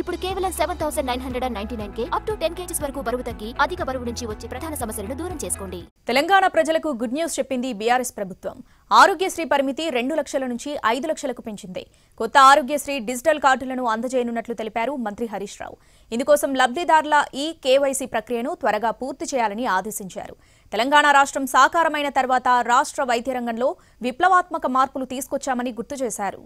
ఇప్పుడు కేవలం seven thousand nine hundred and ninety nine కే అప్ టు టెన్ కేజీస్ వరకు బరువు తగ్గి అధిక బరువు నుంచి వచ్చే ప్రధాన సమస్యలను దూరం చేసుకోండి తెలంగాణ ప్రజలకు గుడ్ న్యూస్ చెప్పింది బీఆర్ఎస్ ప్రభుత్వం ఆరోగ్యశ్రీ పరిమితి రెండు లక్షల నుంచి ఐదు లక్షలకు పెంచింది కొత్త ఆరోగ్యశ్రీ డిజిటల్ కార్డులను అందజేయనున్నట్లు తెలిపారు మంత్రి హరీష్ రావు ఇందుకోసం లబ్ధిదారుల ఈ కేవైసీ ప్రక్రియను త్వరగా పూర్తి చేయాలని ఆదేశించారు తెలంగాణ రాష్ట్రం సాకారమైన తర్వాత రాష్ట్ర వైద్య రంగంలో విప్లవాత్మక మార్పులు తీసుకొచ్చామని గుర్తు చేశారు